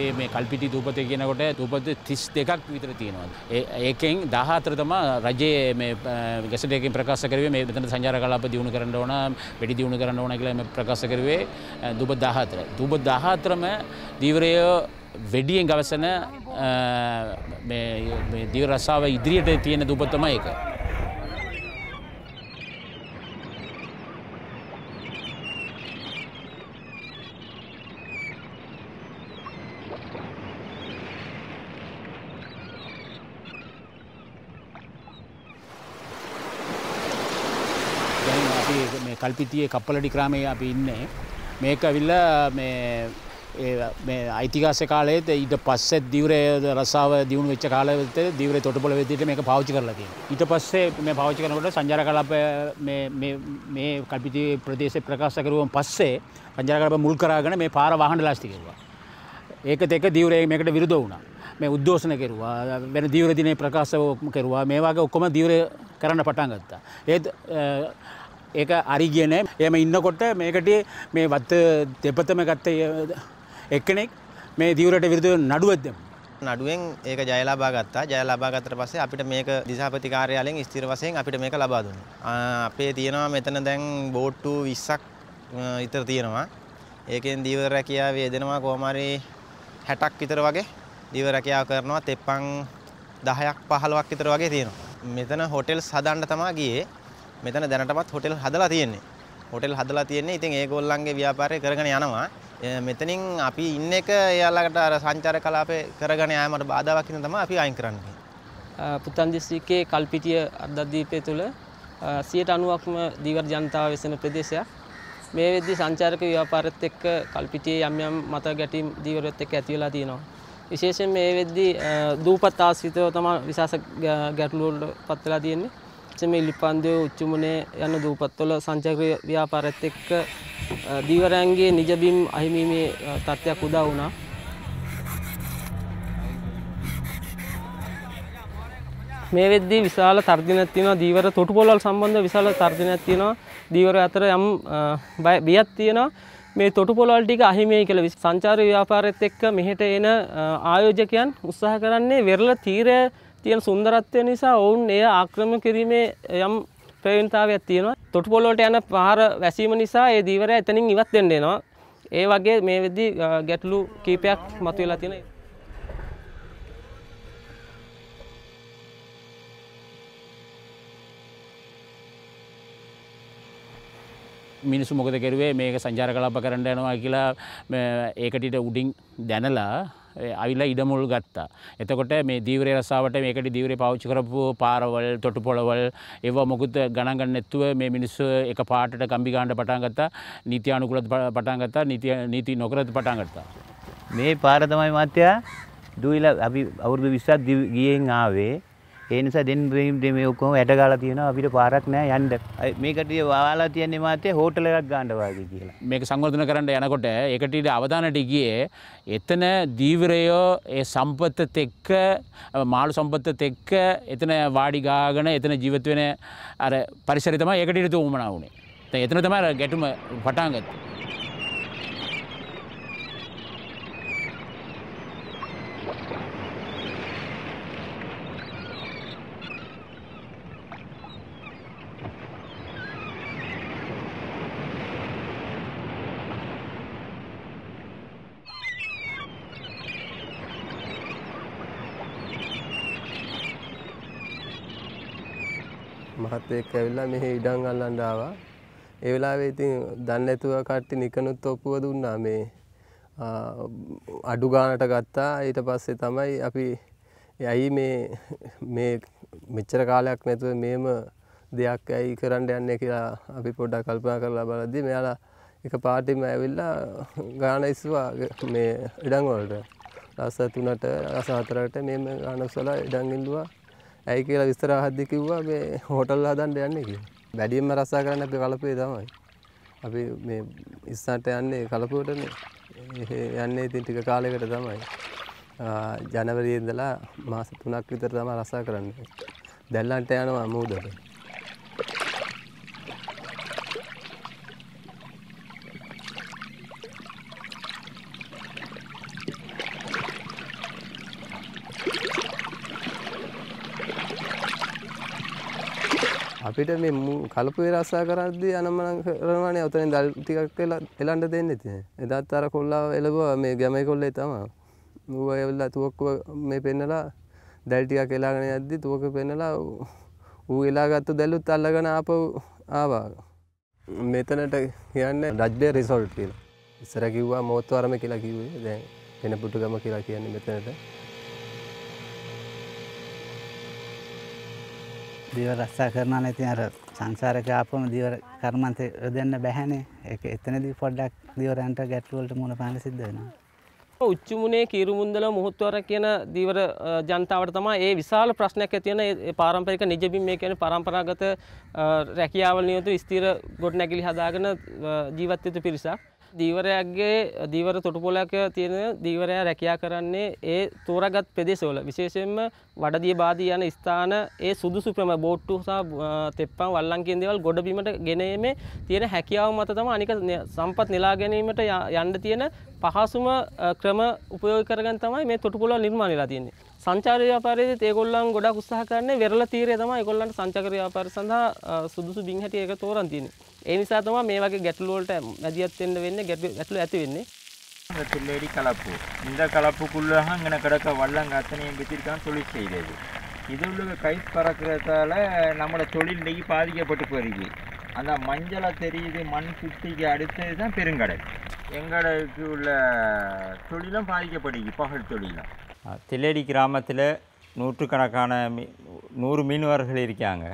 අපේ මේ කල්පිටි දූපතය කියනකොට දූපත තිස් දෙකක් විතර තියෙනවා. ඒකෙන් දහතර තම රජයේ මේ ගැසටයකින් ප්‍රකාශ කරවේ මේ මෙතන සංජාර කලාප දියුණු කරන්න ඕන වැඩි දියුණු කරන්න ඕන කියලා ප්‍රකාශ කරවේ දූපත් 14. දූපත් 14ම දීවරය වෙඩියෙන් ගවසන මේ දීව රසාව ඉදිරියට තියෙන දූපත තමයි ඒක. කල්පිතියේ කප්පලඩි ක්‍රාමේ අපි ඉන්නේ. මේක ඇවිල්ල අයිතිකාස කාලයේත ඊට පස්සෙත් දිවරේ රසාාව දියුණු වෙච්ච කාලත දිවර තොටපොල වෙතිට මේ පාචි කරලති. ඊට පස්සේ මේ පාචි කරනකොට සංජාර කලාප මේ කල්පිති ප්‍රදේශ ප්‍රකාශකරුවන් පස්සේ සංජාරකලප මුල් කරාගෙන මේ පාර වාහන ලාස්තිකරවා. ඒක තෙක දිවරේ මේකට විරුද වුණ මේ උද්දෝෂන කෙරවා වෙන දිවරදිනේ ප්‍රකාශ කරවා මේවාගේ ඔක්කොම දිවර කරන්න පටන් ගත්තා. ඒත් ඒක අරි කියනෑ එම ඉන්නකොට මේකට මේ වත්ත දෙපතම ගත්තේ එක්කෙනෙක් මේ දීවරට විරුදු නඩුවත්දම. නඩුවෙන් ඒක ජයලාබා ගත්තා ජයලාබා ගතට පස්සේ අපිට මේක දිසාපති කාර්යාලයෙන් ස්ථිර වශයෙන් අපිට මේක ලබා දුන්නා. අපේ තියෙනවා මෙතන දැන් බෝට්ටු 20ක් විතර තියෙනවා. ඒකෙන් දීව රැකියාවේ යෙදෙනවා කොහොම හරි 60ක් විතර වගේ දීව රැකියාව කරනවා තෙප්පන් 10ක් 15ක් විතර වගේ තියෙනවා. මෙතන හොටෙල්ස් හදන්න තමයි ගියේ. මෙතන දැනටමත් හොටෙල් හදලා තියෙන්නේ. හොටෙල් හදලා තියෙන්නේ. ඉතින් ඒගොල්ලන්ගේ ව්‍යාපාරය කරගෙන යනවා. මෙතනින් අපි ඉන්න එක එයාලකට අර සංචාර කලාපේ කරගෙන යාමට බාධාවක් වෙන තමයි අපි අයින් කරන්නේ. පුත්තන් දිස්ත්‍රික්කයේ කල්පිටිය අර්ධද්වීපය තුළ 90%ක්ම දීවර ජනතාව වෙසෙන ප්‍රදේශයක්. මේ වෙද්දී සංචාරක ව්‍යාපාරත් එක්ක කල්පිටියේ යම් යම් මත ගැටීම් දීවරත් එක්ක ඇති වෙලා තියෙනවා. විශේෂයෙන් මේ වෙද්දී දූපත් ආශ්‍රිතව තමයි විශාස ගැටලු වලට පත් වෙලා තියෙන්නේ. වෙච්ච මේ ඉලිපන්දේ උච්චුමුණේ යන දූපත්වල සංචාරක ව්‍යාපාරත් එක්ක දීවරයන්ගේ නිජබිම් අහිමීමේ තත්ත්වයක් උදා වුණා. මේ වෙද්දී විශාල තර්ජනයක් තියෙනවා දීවර තොටුපොළවල් සම්බන්ධ විශාල තර්ජනයක් තියෙනවා දීවර අතර යම් බියක් තියෙනවා මේ තොටුපොළවල් ටික අහිමි කියලා සංචාර ව්‍යාපාරෙත් එක්ක මෙහෙට එන ආයෝජකයන් උත්සාහ කරන්නේ වෙරළ තීරය තියෙන සුන්දරත්වය නිසා ඔවුන් එය ආක්‍රම කිරීමේ යම් ප්‍රවීණතාවයක් තියෙනවා. තොටුපොළොට යන පහර වැසීම නිසා ඒ දීවරය එතනින් ඉවත් වෙන්න එනවා. ඒ වගේ මේ වෙද්දී ගැටලු කීපයක් මතුවලා තියෙනවා. මිනිස්සු මොකද කෙරුවේ මේක සංචාර කලාප කරන්න යනවා කියලා ඒකටිට උඩින් දැනලා අවිල්ලා ඉඩමුල් ගත්තා. එතකොට මේ දීවරේ රසාවට මේකට දීවරේ පාවිච්චි කරපු පාරවල්, තොටු පොළවල් ඒවා මොකුත් ගණන් ගන්න නැතුව මේ මිනිස්සු එක පාටට කම්බි ගන්න පටන් ගත්තා. නීති අනුකූලව පටන් ගත්තා. නීති නීති නොකරත් පටන් ගත්තා. මේ පාර තමයි මාත්‍යා දුවිලා අපි අවුරුදු 20ක් ගියෙන් ආවේ. ඒ නිසා දෙන් ්‍රීම් මේ ඔක්කොම ඇට ගලා තියෙනවා අපිට පාරක් නෑ යන්න මේකට වාලා තියන්නේ මාතේ හෝටලයක් ගණ්ඩවාගේ කියලා මේක සංවර්ධන කරන්න යනකොට ඒකටට අවධානට ගියේ එතන දීවරයෝ ඒ සම්පත්ත එක්ක මාළු සම්පත්ත එක්ක එතන වාඩිගාගන එතන ජීවත්වෙන අර පරිසරිතම ඒකටට උමනා වුණේ එතන තම ගැටුම පටාගත්තු මහත්තයෙක් ඇවිල්ලා මෙහි ඉඩම් අල්ලන්න ආවා. ඒ වෙලාවේ ඉතින් දන්නේ නැතුව කට්ටි නිකනුත් ඔප්පුව දුන්නා මේ අඩු ගානට ගත්තා. ඊට පස්සේ තමයි අපි ඇයි මේ මේ මෙච්චර කාලයක් නැතුව මේම දෙයක් ඇයි කරන්න යන්නේ කියලා අපි පොඩ්ඩක් කල්පනා කරලා බලද්දී මෙයාලා එක පාටිම ඇවිල්ලා ගාන ඉස්සුවා මේ ඉඩම් වලට. රස 3ට රස 4ට මේම ගාන උසලා ඉඩම් ඉල්ලුවා. ඇයි කියලා විස්තර අහද්දි කිව්වා මේ හෝටල් හදන්න යන්නේ කියලා. වැඩියෙන්ම රස්සා කරන්න අපි කලපේ තමයි. අපි මේ ඉස්සරට යන්නේ කලපුවටනේ. යන්නේ ඉතින් ටික කාලයකට තමයි. ජනවරියේ ඉඳලා මාස 3ක් විතර තමයි රස්සා කරන්නේ. දැල්ලන්ට යනවා මූදට. අපිට මේ කලපුේ රස්සා කරද්දී අනම්මන කරනවානේ ඔතන දල් ටිකක් වෙලා එලන්න දෙන්න ඉතින්. එදාත් අර කොල්ලාව එළබුවා මේ ගැමේ කොල්ලේ තමයි. ඌව එවලා තුවක්කුව මේ පෙන්නලා දැල් ටිකක් එලාගෙන යද්දී තුවක පෙන්නලා ඌ එලාගත්තු දැල්ලුත් අල්ලගෙන ආපහු ආවා. මෙතනට කියන්නේ රජ්බේ රිසෝල්ට් කියලා. ඉස්සර කිව්වා මෝත්වරම කියලා කිව්වේ. දැන් කෙනපුටු ගම කියලා කියන්නේ මෙතනට. දීව රස්සා කරනවා නම් ඉතින් අර සංසාරක ආපම දීව කර්මන්තේ යොදන්න බැහැනේ. ඒක එතනදී පොඩ්ඩක් දීවරන්ට ගැටළු වලට මුහුණ පාන්න සිද්ධ වෙනවා. උච්චමුණේ කීරුමුන්දල මුහොත්වර කියන දීවර ජනතාවට තමයි ඒ විශාල ප්‍රශ්නයක් ඇති වෙන ඒ පාරම්පරික නිජබිම් මේ කියන්නේ પરම්පරාගත රැකියාවල නියුතු ස්ථිර ගොඩනැගිලි හදාගෙන ජීවත් වෙතු පිරිසක් දීවරයක්ගේ දීවර තොටුපොලක තියෙන දීවරය රැකයා කරන්නේ ඒ තෝරගත් ප්‍රදේශවල විශේෂයෙන්ම වඩදිය බාදී යන ස්ථාන ඒ සුදුසු ප්‍රම බෝට්ටු සහ තෙප්පන් වල්ලංකෙන් දේවල් ගොඩබීමට ගෙනීමේ තියෙන හැකියාව මත තම අනික සම්පත් නෙලා ගැනීමට යන්න තියෙන පහසුම ක්‍රම උපයෝග කරගෙන තමයි මේ තොටුපොල නිර්මාණය වෙලා තියෙන්නේ. සංචාර ව්‍යාපාරයේදී ඒගොල්ලන් ගොඩක් උත්සාහ කරන්නේ වෙරළ තීරය තමයි ඒගොල්ලන්ට සංචාර ව්‍යාපාර සඳහා සුදුසු බිම් හැටි ඒක තෝරන් තියෙන්නේ. ඒ නිසා තමයි මේ වගේ ගැටලු වලට මැදිහත් වෙන්න වෙන්නේ ගැටලු ඇති වෙන්නේ. வெற்றிலேடி கலப்பு இந்த கலப்பு குள்ளாக இங்கே கிடக்க வள்ளங்க அத்தனையும் வச்சிருக்கான் தொழில் செய்கிறது இது உள்ள கை பறக்கிறதால நம்மளோட தொழில் இன்றைக்கு பாதிக்கப்பட்டு போயிருக்கு அந்த மஞ்சளை தெரியுது மண் சுத்திக்கு அடுத்தது தான் பெருங்கடல் எங்களுக்கு உள்ள தொழிலும் பாதிக்கப்படுது பகல் தொழிலும் தில்லேடி கிராமத்தில் நூற்றுக்கணக்கான மீ நூறு மீனவர்கள் இருக்காங்க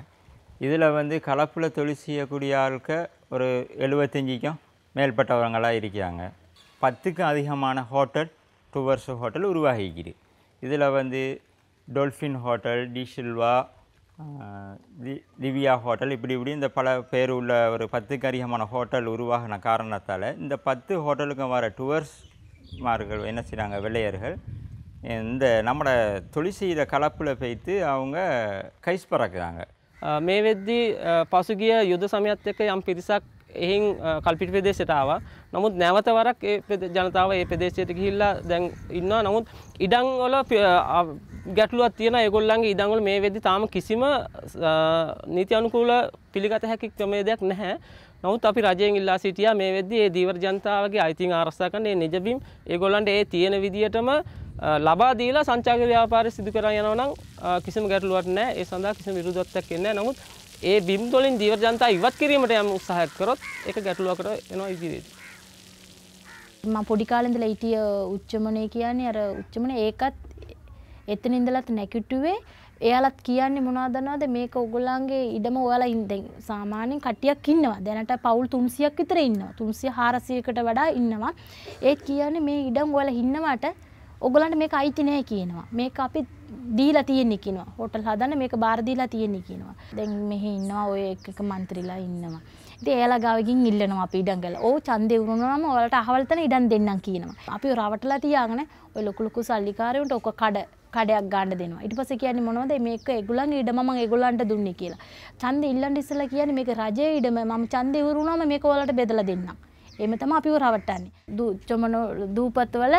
இதில் வந்து கலப்பில் தொழில் செய்யக்கூடிய ஆளுக்கு ஒரு எழுபத்தஞ்சிக்கும் மேற்பட்டவங்களாக இருக்கிறாங்க பத்துக்கும் அதிகமான ஹோட்டல் டூவர்ஸ் ஹோட்டல் உருவாகிக்கிது இதில் வந்து dolphin hotel De Silva Divya hotel இப்படி இப்படி இந்த பல பேர் உள்ள ஒரு பத்துக்கு அதிகமான ஹோட்டல் உருவாகின காரணத்தால் இந்த பத்து ஹோட்டலுக்கும் வர டூவர்ஸ் மார்கள் என்ன செய்கிறாங்க வெள்ளையர்கள் இந்த நம்மளோட தொழில் செய்கிற கலப்பில் பேய்த்து அவங்க கைஸ் பறக்குறாங்க මේ වෙද්දී පසුගිය යුද සමයත් එක්ක යම් පිරිසක් එහින් කල්පිට ප්‍රදේශයට ආව නමුත් නැවත වරක් ජනතාව ඒ ප්‍රදේශයට ගිහිල්ලා දැන් ඉන්නවා නමුත් ඉඩං වල ගැටලුවක් තියෙන ඒගොල්ලන්ගේ ඉඩං වල මේ වෙද්දි තාම කිසිම නීති අනුකූල පිළිගත හැකි ක්‍රමයක් නැහැ නමුත් අපි රජයෙන් ඉල්ලා සිටියා මේ වෙද්දි ඒ දීවර ජනතාවගේ අයිතින් ආරක්ෂා කරන ඒ නිජබිම් ඒගොල්ලන්ට ඒ තියෙන විදියටම ලබා දීලා සංචාගර ව්‍යාපාරය සිදු කරන්න යනවා නම් කිසිම ගැටලුවක් නැහැ. ඒ සඳහා කිසිම විරුද්ධත්වයක් එන්නේ නැහැ. නමුත් ඒ බිම් වලින් ධීවර ජනතාව ඉවත් කිරීමට යම් උත්සාහයක් කරොත් ඒක ගැටලුවකට එනවා ඉදිරියේදී. මම පොඩි කාලේ ඉඳලා හිටිය උච්චමනේ කියන්නේ අර උච්චමනේ ඒකත් එතන ඉඳලත් නැකිටුවේ එයාලත් කියන්නේ මොනවද දන්නවද මේක ඔයගොල්ලන්ගේ ඉඩම ඔයාලා ඉඳන් සාමාන්‍යයෙන් කට්ටියක් ඉන්නවා දැනට පවුල් 300ක් විතර ඉන්නවා 300 400කට වඩා ඉන්නවා ඒත් කියන්නේ මේ ඉඩම් ඔයාලා ඉන්නවට ඔගලන්ට මේක අයිති නෑ කියනවා. මේක අපි දීලා තියෙන්නේ කියනවා. හෝටල් හදන්න මේක බාර දීලා තියෙන්නේ කියනවා. දැන් මෙහි ඉන්නවා ඔය එක එක മന്ത്രിලා ඉන්නවා. ඉතින් එයාලා ගාවකින් ඉල්ලනවා අපි ඉඩම් ගල. "ඕ ඡන්දේ උරුනනම ඔයාලට අහවල තැන ඉඩම් දෙන්නම්" කියනවා. අපි රවටලා තියාගෙන ඔය ලොකු ලොකු සල්ලිකාරයන්ට ඔක කඩ කඩයක් ගන්න දෙනවා. ඊට පස්සේ කියන්නේ මොනවද? මේක ඒගොල්ලන් ඊඩම මම ඒගොල්ලන්ට දුන්නේ කියලා. ඡන්දෙ ඉල්ලන්න ඉස්සලා කියන්නේ මේක රජයේ ඊඩම මම ඡන්දෙ ඉවරුනම මේක ඔයාලට බෙදලා දෙන්නම්. එහෙම තමයි අපිව රවට්ටන්නේ. දූ චමන දූපත්වල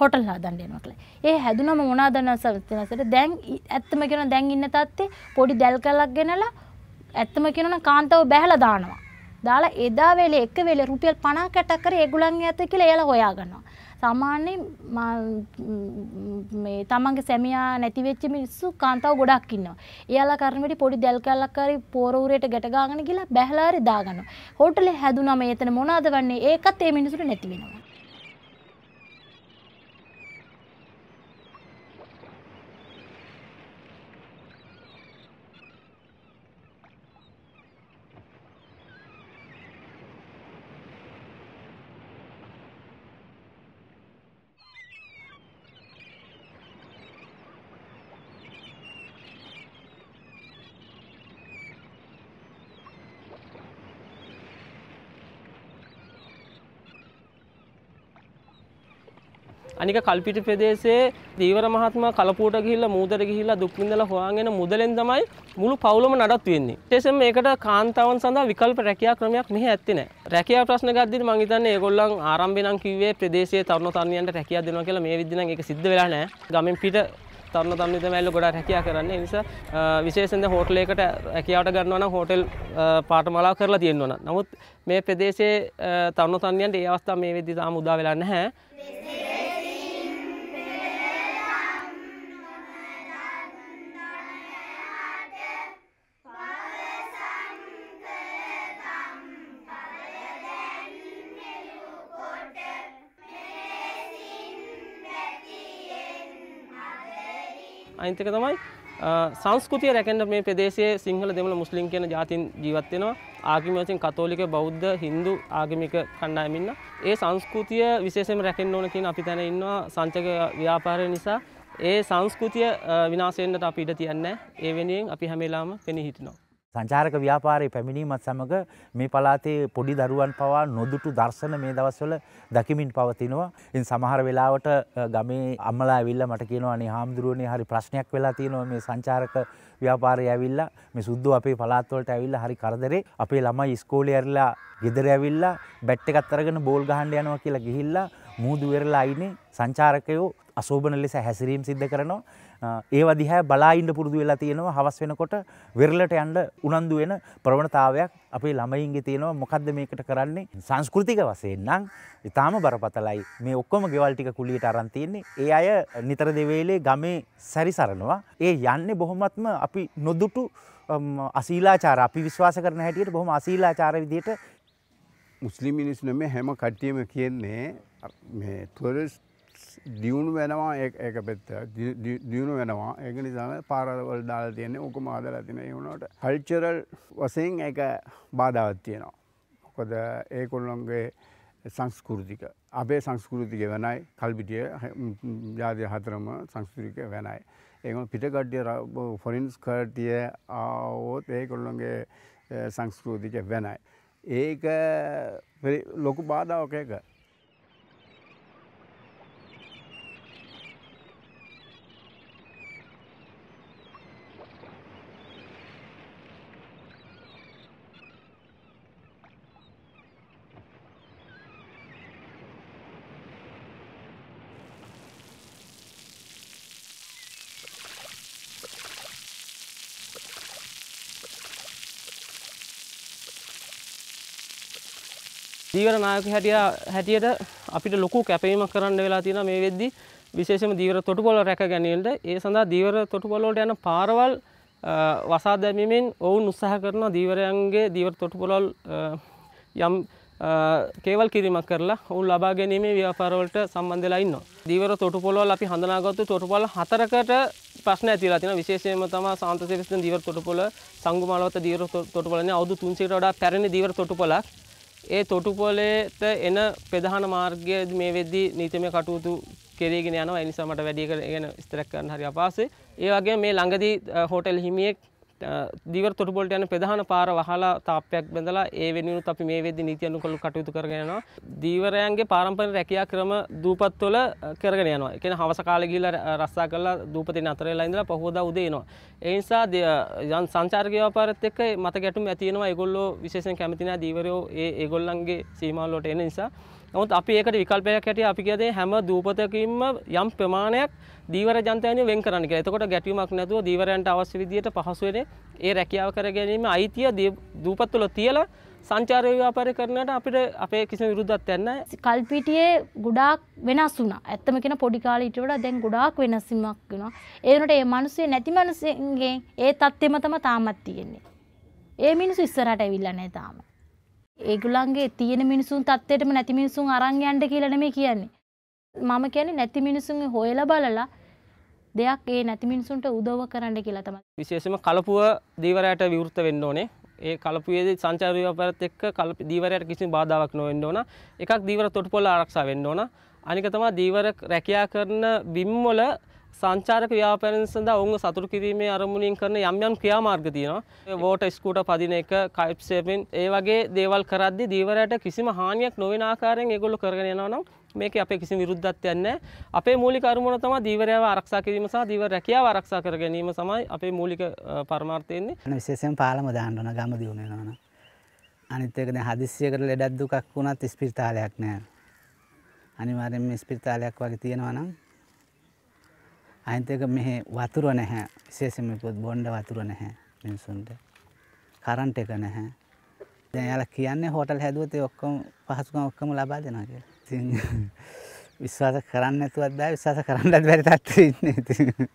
හොටල් හදන්න යනවා කියලා. ඒ හැදුනම මොනවද නැසතිනසට දැන් ඇත්තම කියන දැන් ඉන්න තාත්තේ පොඩි දැල් කලක් ගෙනලා ඇත්තම කියනවා කාන්තාව බැහැලා දානවා. දාලා එදා වෙලේ එක වෙලේ රුපියල් 50ක් 60ක් කර ඒගොල්ලන්ගේ ඇත කියලා එයාලා හොයාගන්නවා. සාමාන්‍යයෙන් මේ තමන්ගේ සැමියා නැති වෙච්ච මිනිස්සු කාන්තාව ගොඩක් ඉන්නවා. එයාලා කර්මෙට පොඩි දැල් කැල්ලක් හරි පෝර උරේට ගැට ගාගෙන ගිහලා බැහැලා හරි දාගන්නවා. හෝටලේ හැදුනම එතන මොනවද වන්නේ? ඒකත් ඒ මිනිස්සුන්ට නැති වෙනවා. අනික කල්පිට ප්‍රදේශයේ දීවර මහත්මයා කලපුවට ගිහිල්ලා මූදර ගිහිල්ලා දුක් විඳලා හොයාගෙන මුදලෙන් තමයි මුළු පවුලම නඩත්තු වෙන්නේ. ඒසෙම මේකට කාන්තාවන් සඳහා විකල්ප රැකියා ක්‍රමයක් මෙහි ඇත්තේ නැහැ. රැකියා ප්‍රශ්න ගද්දී මම හිතන්නේ ඒගොල්ලන් ආරම්භේ නම් කිව්වේ ප්‍රදේශයේ තරුණ තරුණියන්ට රැකියාව දෙනවා කියලා මේ විදිහ නම් ඒක සිද්ධ වෙලා නැහැ. ගමෙන් පිට තරුණ තරුණි තමයිල ගොඩක් රැකියා කරන්නේ. ඒ නිසා විශේෂයෙන් හෝටලයකට රැකියාවට ගන්නවා නම් හෝටල් පාඨමාලාව කරලා තියෙනවා නම්. නමුත් මේ ප්‍රදේශයේ තරුණ තරුණියන්ට ඒ අවස්ථාව මේ වෙද්දී තාම උදා වෙලා නැහැ. අනිතක තමයි සංස්කෘතිය රැකෙන්ට මේ ප්‍රදේශයේ සිංහල දෙමළ මුස්ලිම් කියන ජාතින් ජීවත් වෙනවා ආගමික වශයෙන් කතෝලික බෞද්ධ හින්දු ආගමික කණ්ඩායමින්න ඒ සංස්කෘතිය විශේෂයෙන්ම රැකෙන්න ඕන කියන අපි තැන ඉන්නවා සංචක ව්‍යාපාරය නිසා ඒ සංස්කෘතිය විනාශ වෙන්නට අපි ඉඩ තියන්නේ ඒ වෙනුවෙන් අපි හැම වෙලාවෙම පෙනී හිටිනවා සංචාරක ව්‍යාපාරයේ පැමිණීමත් සමඟ මේ පලාතේ පොඩි දරුවන් පවා නොදුටු දර්ශන මේ දවස්වල දකිමින් පවතිනවා. ඉන් සමහර වෙලාවට ගමේ අම්මලා ඇවිල්ලා මට කියනවා අනේ හාමුදුරුවනේ හරි ප්‍රශ්නයක් වෙලා තියෙනවා මේ සංචාරක ව්‍යාපාරය ඇවිල්ලා මේ සුද්දෝ අපේ පලාත්වලට ඇවිල්ලා හරි කරදරේ අපේ ළමයි ඉස්කෝලේ ඇරිලා ගෙදර ඇවිල්ලා බැට් එකත් අරගෙන බෝල් ගහන්න යනවා කියලා ගිහිල්ලා මුහුදු වෙරලා අයිනේ සංචාරකයෝ අශෝභන ලෙස හැසිරීම් සිද්ධ කරනවා. ඒව දිහැ බලායින්ඩ පුරුදු වෙලා තියෙනවා හවස් වෙනකොට වෙරලට යන්ඩ උනන්දු වෙන ප්‍රවණතාවයක් අපේ ළමයින්ගේ තියෙනවා මොකක්ද මේකට කරන්නේ සංස්කෘතික වසයෙන් නම් ඉතාම බරපතලයි මේ ඔක්කොම ගෙවල් ටික කුලියට අරන් තියෙන්නේ ඒ අය නිතර දෙවේලේ ගමේ සැරිසරනවා ඒ යන්නේ බොහොමත්ම අපි නොදුටු අසීලාචාර අපි විශ්වාස කරන හැටියට බොහොම අසීලාචාර විදියට මුස්ලිමිනිස් නම හැම කට්ටියම කියන්නේ මේ තුවරස් දියුණු වෙනවා ඒක පෙත්ත දියුණු වෙනවා ඒක නිසාම පාරවල් දාලා තියන්නේ ඕකම ආදලා තින ඒ වුණාට කල්චරල් වශයෙන් ඒක බාධාවක් තියෙනවා. මොකද ඒගොල්ලොන්ගේ සංස්කෘතික අපේ සංස්කෘතික වෙනයි කල්පිටිය ජාතිය හතරම සංස්කෘතික වෙනයි. ඒගොල්ලෝ පිටකඩිය ෆොරින්ස් කඩිය ආවොත් ඒගොල්ලොන්ගේ සංස්කෘතික වෙනයි. ඒක ලොකු බාධාවක් ඒක. දීවර නායක හැටියට අපිට ලොකු කැපීමක් කරන්න වෙලා තියෙන මේ වෙද්දි විශේෂම දීවර තොටුපොළ රැක ගැනීමට ඒ සඳහා දීවර තොටුපොළොට යන පාරවල් වසා දැමීමෙන් ඔවුන් උත්සාහ කරන දීවරයන්ගේ දීවර තොටුපොළොල් යම් කේවල් කිරීමක් කරලා ඔවුන් ලබා ගැනීමේ ව්‍යාපාරවලට සම්බන්ධලා ඉන්නවා. දීවර තොටුපොළවල් අපි හඳුනාගත්තු තොටුපොළ හතරකට ප්‍රශ්න ඇතිලා තියෙනවා. විශේෂයෙන්ම තමයි සාන්තසේවිස්තන දීවර තොටුපොළ, සංගුමාලවත දීවර තොටුපොළනේ අවුරුදු 300කට වඩා පැරණි දීවර තොටුපොළක්. ඒ තොටුපොලේට එන ප්‍රධාන මාර්ගය මේ වෙද්දී නීතිමය කටයුතු කෙරේගෙන යනවා ඒ නිසා මට වැඩි එක ගැන විස්තර කරන්න හරි අපහසුයි. ඒ වගේම මේ ළඟදී හෝටල් හිමියෙක් දිවර තොටුපොලට යන ප්‍රධාන පාර වහලා තාප්පයක් බඳලා ඒ වෙනුවෙනුත් අපි මේ වෙද්දි නීති අනුකූලව කටයුතු කරගෙන යනවා. දීවරයන්ගේ පාරම්පරික රැකියා ක්‍රම දූපත්වල කරගෙන යනවා. ඒ කියන්නේ හවස කාලේ ගිහිල්ලා රස්සා කරලා දූපතින් අතර වෙලා ඉඳලා පහවදා උදේ එනවා. ඒ නිසා සංචාරක ව්‍යාපාරත් එක්ක මත ගැටුම් ඇති වෙනවා. ඒගොල්ලෝ විශේෂයෙන් කැමති නැහැ දීවරයෝ ඒ ඒගොල්ලන්ගේ සීමාවලට එන නිසා නමුත් අපි ඒකට විකල්පයක් හැටියට අපි කියදේ හැම දූපතකින්ම යම් ප්‍රමාණයක් දීවර ජනතාවින් වෙන් කරන්න කියලා. එතකොට ගැටීමක් නැතුව දීවරයන්ට අවශ්‍ය විදියට පහසු වෙන ඒ රැකියාව කර ගැනීම අයිතිය දූපත් තුළ තියලා සංචාරය ව්‍යාපාරය කරනට අපිට අපේ කිසි විරුද්ධත් යන්න කල්පිටියේ ගොඩාක් වෙනස් වුණා ඇත්තම කෙන පොඩිකාලීට වඩා දැන් ගොඩාක් වෙනස්මක් වෙනවා ඒනට ඒ මනුස්සේ නැති මනසගේ ඒ තත්ත්වෙම තම තාමත් තියෙන්නේ ඒ මිනිසු ඉස්සරහට ඇවිල්ලා නැහැ තාම ඒගොල්ලන්ගේ තියෙන මිනිසුන් තත්ත්වයටම නැති මිනිසුන් අරන් යන්න කියලා නෙමෙයි කියන්නේ. මම කියන්නේ නැති මිනිසුන්ගේ හොයලා බලලා දෙයක් ඒ නැති මිනිසුන්ට උදව් කරන්න කියලා තමයි. විශේෂයෙන්ම කලපුව දීවරයට විවෘත වෙන්න ඕනේ. ඒ කලපුවේදී සංචාර ව්‍යාපාරත් එක්ක කලප දීවරයට කිසිම බාධාවක් නොවෙන්න ඕන. එකක් දීවර තොටුපොළ ආරක්ෂා වෙන්න ඕන. අනික තමයි දීවර රැකියා කරන බිම් වල සංචාරක ව්‍යාපාරයන් සඳහා ඔවුන්ව සතුටු කිරීමේ අරමුණින් කරන යම් යම් ක්‍රියාමාර්ග තියෙනවා. වෝටර් ස්කූටර් පදින එක, කයිප් ෂේපින් ඒ වගේ දේවල් කරද්දී දීවරයට කිසිම හානියක් නොවන ආකාරයෙන් ඒගොල්ලෝ කරගෙන යනවා නම් මේකේ අපේ කිසිම විරුද්ධත්වයක් නැහැ. අපේ මූලික අරමුණ තමයි දීවරයව ආරක්ෂා කිරීම සහ දීවර රැකියාව ආරක්ෂා කර ගැනීම තමයි අපේ මූලික පරමාර්ථය ඉන්නේ. විශේෂයෙන් පාලම දාන්න ඕන ගම දියුණු වෙනවා නම්. අනිත් එක දැන් හදිස්සියකට ලෙඩක් දුකක් වුණත් ස්පිරිතාලයක් නැහැ. අනිවාර්යෙන්ම ස්පිරිතාලයක් වගේ තියෙනවා නම් අහිතක මෙහෙ වතුර නැහැ විශේෂම පොත් බොන්්ඩ වතුර නැහැ මිනිසුන්ට කරන්ට එක නැහැ දැන් යාලා කියන්නේ හෝටල් හැදුවොත් ඒ ඔක්කොම පහසුකම් ඔක්කොම ලබා දෙනවා කියලා. ඉතින් විශ්වාස කරන්නේ නැතුවත් බෑ විශ්වාස කරන්නත් බැරි තත්ත්වෙ ඉන්නේ ඉතින්.